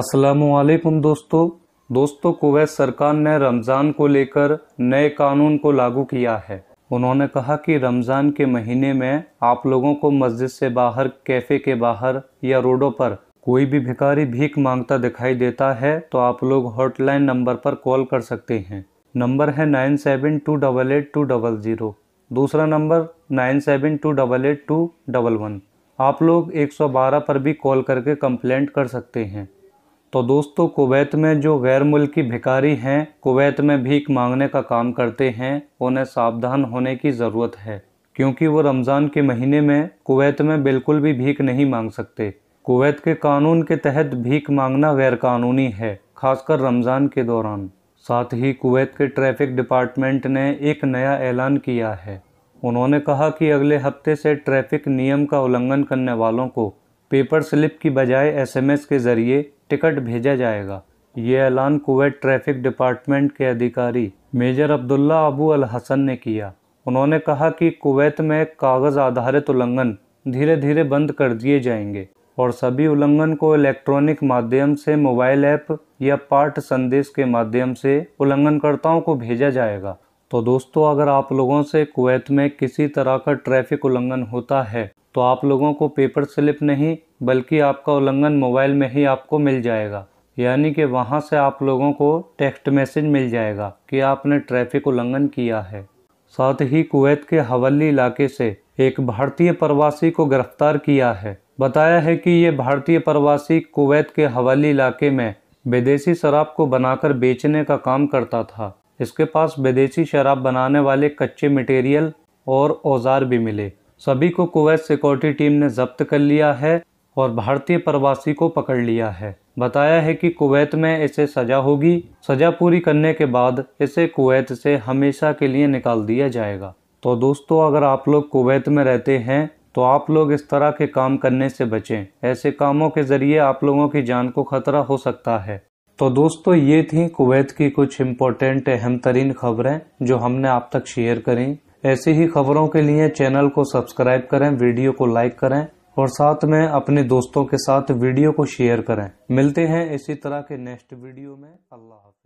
असलकुम दोस्तों दोस्तों कुवैत सरकार ने रमज़ान को लेकर नए कानून को लागू किया है उन्होंने कहा कि रमज़ान के महीने में आप लोगों को मस्जिद से बाहर कैफ़े के बाहर या रोडों पर कोई भी भिखारी भीख मांगता दिखाई देता है तो आप लोग हॉटलाइन नंबर पर कॉल कर सकते हैं नंबर है nine seven two double eight two double zero दूसरा number nine seven two double eight two double one आप लोग एक सौ बारह पर भी कॉल करके कंप्लेंट कर सकते हैं तो दोस्तों कुवैत में जो गैर मुल्की भिकारी हैं कुवैत में भीख मांगने का काम करते हैं उन्हें सावधान होने की ज़रूरत है क्योंकि वो रमज़ान के महीने में कुवैत में बिल्कुल भी भीख नहीं मांग सकते कुवैत के कानून के तहत भीख मांगना गैर कानूनी है खासकर रमज़ान के दौरान साथ ही कुवैत के ट्रैफिक डिपार्टमेंट ने एक नया ऐलान किया है उन्होंने कहा कि अगले हफ्ते से ट्रैफिक नियम का उल्लंघन करने वालों को पेपर स्लिप की बजाय एसएमएस के ज़रिए टिकट भेजा जाएगा ये ऐलान कुवैत ट्रैफिक डिपार्टमेंट के अधिकारी major Abdullah Abu Al Hasan ने किया उन्होंने कहा कि कुवैत में कागज़ आधारित उल्लंघन धीरे धीरे बंद कर दिए जाएंगे और सभी उल्लंघन को इलेक्ट्रॉनिक माध्यम से मोबाइल ऐप या पाठ संदेश के माध्यम से उल्लंघनकर्ताओं को भेजा जाएगा तो दोस्तों अगर आप लोगों से कुवैत में किसी तरह का ट्रैफिक उल्लंघन होता है तो आप लोगों को पेपर स्लिप नहीं बल्कि आपका उल्लंघन मोबाइल में ही आपको मिल जाएगा यानी कि वहाँ से आप लोगों को टेक्स्ट मैसेज मिल जाएगा कि आपने ट्रैफिक उल्लंघन किया है साथ ही कुवैत के हवली इलाके से एक भारतीय प्रवासी को गिरफ्तार किया है बताया है कि ये भारतीय प्रवासी कुवैत के हवाली इलाके में विदेशी शराब को बनाकर बेचने का काम करता था इसके पास विदेशी शराब बनाने वाले कच्चे मटेरियल और औजार भी मिले सभी को कुवैत सिक्योरिटी टीम ने जब्त कर लिया है और भारतीय प्रवासी को पकड़ लिया है बताया है कि कुवैत में इसे सजा होगी सजा पूरी करने के बाद इसे कुवैत से हमेशा के लिए निकाल दिया जाएगा तो दोस्तों अगर आप लोग कुवैत में रहते हैं तो आप लोग इस तरह के काम करने से बचें ऐसे कामों के ज़रिए आप लोगों की जान को खतरा हो सकता है तो दोस्तों ये थी कुवैत की कुछ इम्पोर्टेंट अहम तरीन खबरें जो हमने आप तक शेयर करी ऐसी ही खबरों के लिए चैनल को सब्सक्राइब करें वीडियो को लाइक करें और साथ में अपने दोस्तों के साथ वीडियो को शेयर करें मिलते हैं इसी तरह के नेक्स्ट वीडियो में अल्लाह